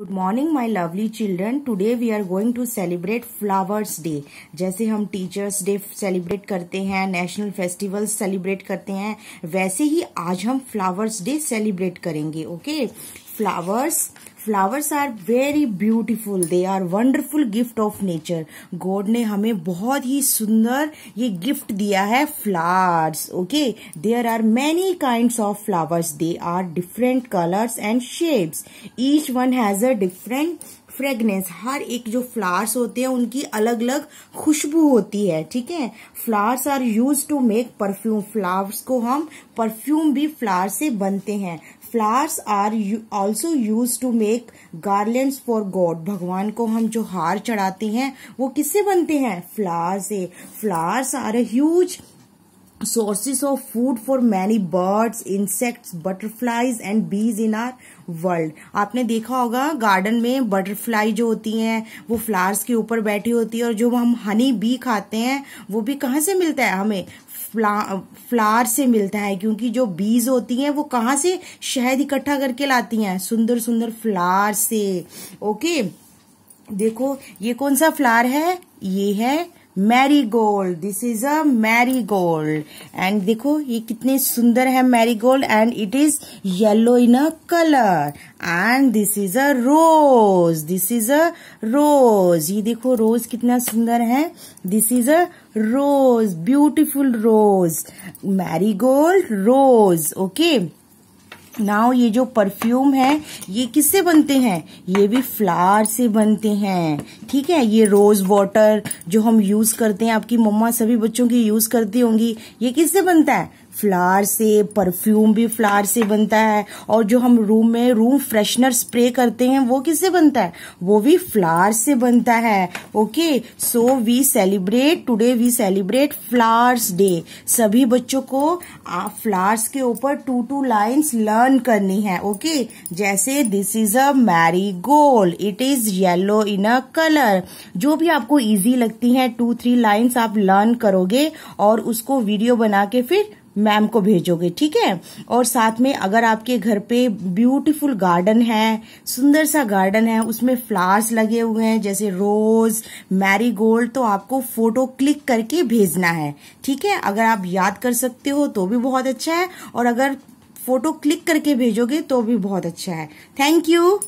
Good morning my lovely children today we are going to celebrate flowers day जैसे हम teachers day celebrate करते हैं national festivals celebrate करते हैं वैसे ही आज हम फ्लावर्स डे सेलिब्रेट करेंगे okay flowers flowers are very beautiful they are wonderful gift of nature God ने हमें बहुत ही सुंदर ये गिफ्ट दिया है flowers okay there are many kind of flowers they are different colours and shapes each one has a different fragrance हर एक जो फ्लावर्स होते हैं उनकी अलग अलग खुशबू होती है ठीक है flowers are use to make perfume flowers को हम परफ्यूम भी फ्लावर से बनते हैं flowers are also use to make garlands for God भगवान को हम जो हार चढ़ाते हैं वो किससे बनते हैं फ्लावर्स से flowers are as sources of food for many birds insects butterflies and bees in our world आपने देखा होगा गार्डन में बटरफ्लाई जो होती हैं वो फ्लावर्स के ऊपर बैठी होती है और जो हम हनी बी खाते हैं वो भी कहाँ से मिलता है हमें फ्ला फ्लावर से मिलता है क्योंकि जो बीज होती हैं वो कहाँ से शहद इकट्ठा करके लाती हैं सुंदर सुंदर फ्लावर से ओके देखो ये कौन सा फ्लावर है ये है marigold this is a marigold and देखो ये कितने सुंदर है marigold and it is yellow in a colour and this is a rose this is a rose ये देखो रोज कितना सुंदर है this is a rose beautiful rose marigold rose okay okay? Now ये जो परफ्यूम है ये किससे बनते हैं ये भी फ्लावर से बनते हैं ठीक है ये रोज वाटर जो हम यूज करते हैं आपकी मम्मा सभी बच्चों की यूज करती होंगी ये किससे बनता है फ्लावर से परफ्यूम भी फ्लावर से बनता है और जो हम रूम में रूम फ्रेशनर स्प्रे करते हैं वो किससे बनता है वो भी फ्लावर से बनता है okay so we celebrate today we celebrate flowers day सभी बच्चों को आप फ्लावर्स के ऊपर two two lines learn turn करनी है ओके जैसे this is a marigold it is yellow in a colour जो भी आपको इजी लगती है टू थ्री लाइन्स आप लर्न करोगे और उसको वीडियो बना के फिर मैम को भेजोगे ठीक है और साथ में अगर आपके घर पे ब्यूटीफुल गार्डन है सुंदर सा गार्डन है उसमें फ्लावर्स लगे हुए हैं जैसे रोज मैरी गोल्ड तो आपको फोटो क्लिक करके भेजना है ठीक है अगर आप याद कर सकते हो तो भी बहुत अच्छा है और अगर फोटो क्लिक करके भेजोगे तो भी बहुत अच्छा है थैंक यू